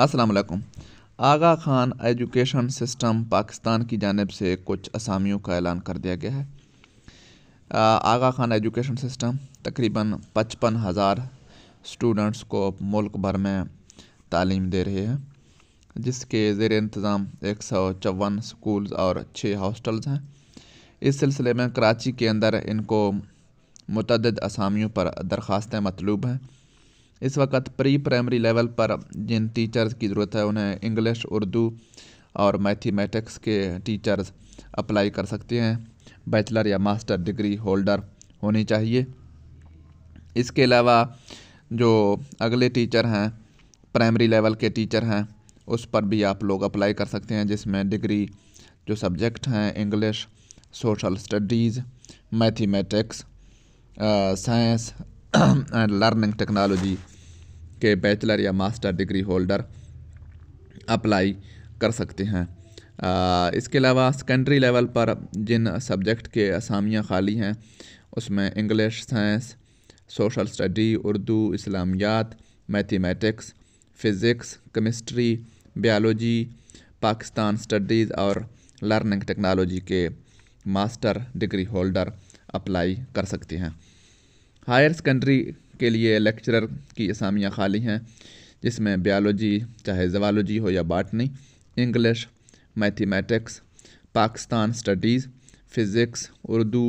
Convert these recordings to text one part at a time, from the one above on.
असलकम Aga Khan education system Pakistan की जानब से कुछ असामियों का ऐलान कर दिया गया है आगा खान एजुकेशन सिस्टम तकरीबन पचपन हज़ार स्टूडेंट्स को मुल्क भर में तालीम दे रहे हैं जिसके ज़ेर इंतज़ाम एक सौ चौवन स्कूल्स और छः हॉस्टल्स हैं इस सिलसिले में कराची के अंदर इनको मतदद असामियों पर दरख्वास्तें मतलूब हैं इस वक्त प्री प्राइमरी लेवल पर जिन टीचर्स की ज़रूरत है उन्हें इंग्लिश उर्दू और मैथमेटिक्स के टीचर्स अप्लाई कर सकते हैं बैचलर या मास्टर डिग्री होल्डर होनी चाहिए इसके अलावा जो अगले टीचर हैं प्राइमरी लेवल के टीचर हैं उस पर भी आप लोग अप्लाई कर सकते हैं जिसमें डिग्री जो सब्जेक्ट हैं English social studies mathematics science and learning technology के बैचलर या मास्टर डिग्री होल्डर अप्लाई कर सकते हैं आ, इसके अलावा सेकेंडरी लेवल पर जिन सब्जेक्ट के असामियाँ खाली हैं उसमें English science social study Urdu Islamiyat mathematics physics chemistry biology Pakistan studies और लर्निंग टेक्नोलॉजी के मास्टर डिग्री होल्डर अप्लाई कर सकते हैं हायर सेकेंडरी के लिए लेक्चरर की असामियाँ खाली हैं जिसमें बायोलॉजी चाहे जवालोजी हो या botany English mathematics Pakistan studies physics Urdu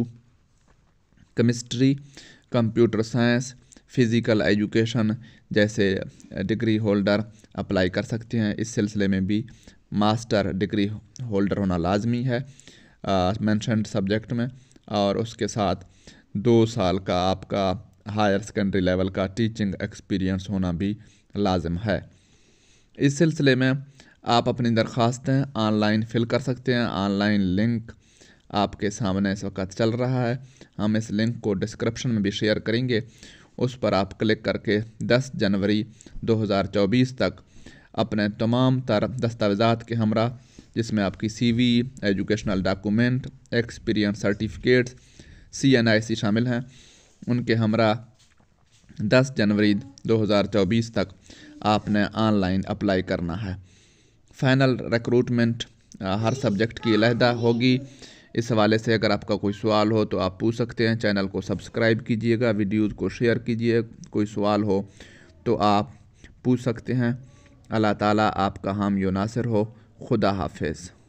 chemistry computer science physical education जैसे डिग्री होल्डर अप्लाई कर सकते हैं इस सिलसिले में भी मास्टर डिग्री होल्डर होना लाजमी है मैंशनड सब्जेक्ट में और उसके साथ दो साल का आपका हायर सेकेंडरी लेवल का टीचिंग एक्सपीरियंस होना भी लाजम है इस सिलसिले में आप अपनी दरख्वास्तें ऑनलाइन फ़िल कर सकते हैं ऑनलाइन लिंक आपके सामने इस वक्त चल रहा है हम इस लिंक को डिस्क्रिप्शन में भी शेयर करेंगे उस पर आप क्लिक करके 10 जनवरी 2024 तक अपने तमाम तर दस्तावेज़ा के हमरा जिसमें आपकी CV, educational document experience certificates C N I C शामिल हैं उनके हमरा 10 जनवरी 2024 तक आपने ऑनलाइन अप्लाई करना है फाइनल रिक्रूटमेंट हर सब्जेक्ट की अलहदा होगी इस हवाले से अगर आपका कोई सवाल हो तो आप पूछ सकते हैं चैनल को सब्सक्राइब कीजिएगा वीडियोज़ को शेयर कीजिए कोई सवाल हो तो आप पूछ सकते हैं अल्लाह ताला आपका हम यो नासिर हो खुदा हाफिज़